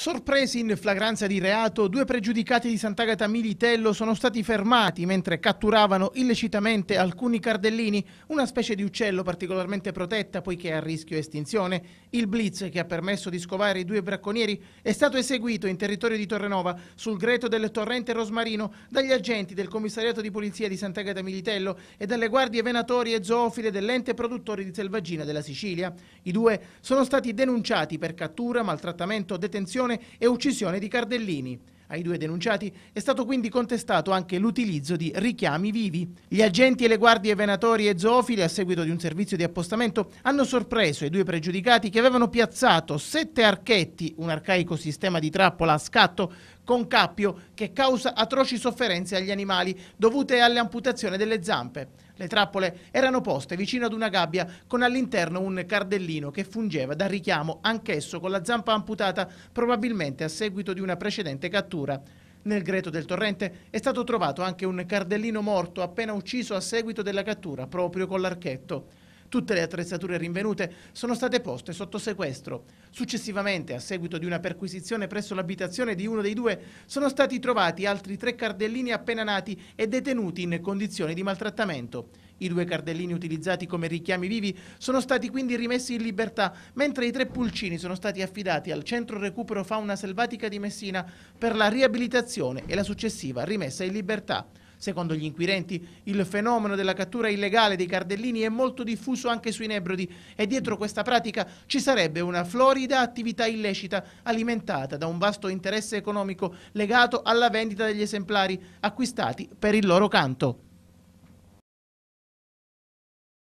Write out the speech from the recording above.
Sorpresi in flagranza di reato, due pregiudicati di Sant'Agata Militello sono stati fermati mentre catturavano illecitamente alcuni cardellini, una specie di uccello particolarmente protetta poiché è a rischio estinzione. Il blitz che ha permesso di scovare i due bracconieri è stato eseguito in territorio di Torrenova, sul greto del torrente Rosmarino, dagli agenti del commissariato di polizia di Sant'Agata Militello e dalle guardie venatorie e zoofile dell'ente produttore di selvaggina della Sicilia. I due sono stati denunciati per cattura, maltrattamento, detenzione aggressione e uccisione di Cardellini. Ai due denunciati è stato quindi contestato anche l'utilizzo di richiami vivi. Gli agenti e le guardie venatori e zoofili, a seguito di un servizio di appostamento, hanno sorpreso i due pregiudicati che avevano piazzato sette archetti, un arcaico sistema di trappola a scatto, con cappio che causa atroci sofferenze agli animali dovute all'amputazione delle zampe. Le trappole erano poste vicino ad una gabbia con all'interno un cardellino che fungeva da richiamo anch'esso con la zampa amputata probabilmente a seguito di una precedente cattura. Nel greto del torrente è stato trovato anche un cardellino morto appena ucciso a seguito della cattura proprio con l'archetto. Tutte le attrezzature rinvenute sono state poste sotto sequestro. Successivamente, a seguito di una perquisizione presso l'abitazione di uno dei due, sono stati trovati altri tre cardellini appena nati e detenuti in condizioni di maltrattamento. I due cardellini utilizzati come richiami vivi sono stati quindi rimessi in libertà, mentre i tre pulcini sono stati affidati al Centro Recupero Fauna Selvatica di Messina per la riabilitazione e la successiva rimessa in libertà. Secondo gli inquirenti, il fenomeno della cattura illegale dei cardellini è molto diffuso anche sui nebrodi e dietro questa pratica ci sarebbe una florida attività illecita alimentata da un vasto interesse economico legato alla vendita degli esemplari acquistati per il loro canto.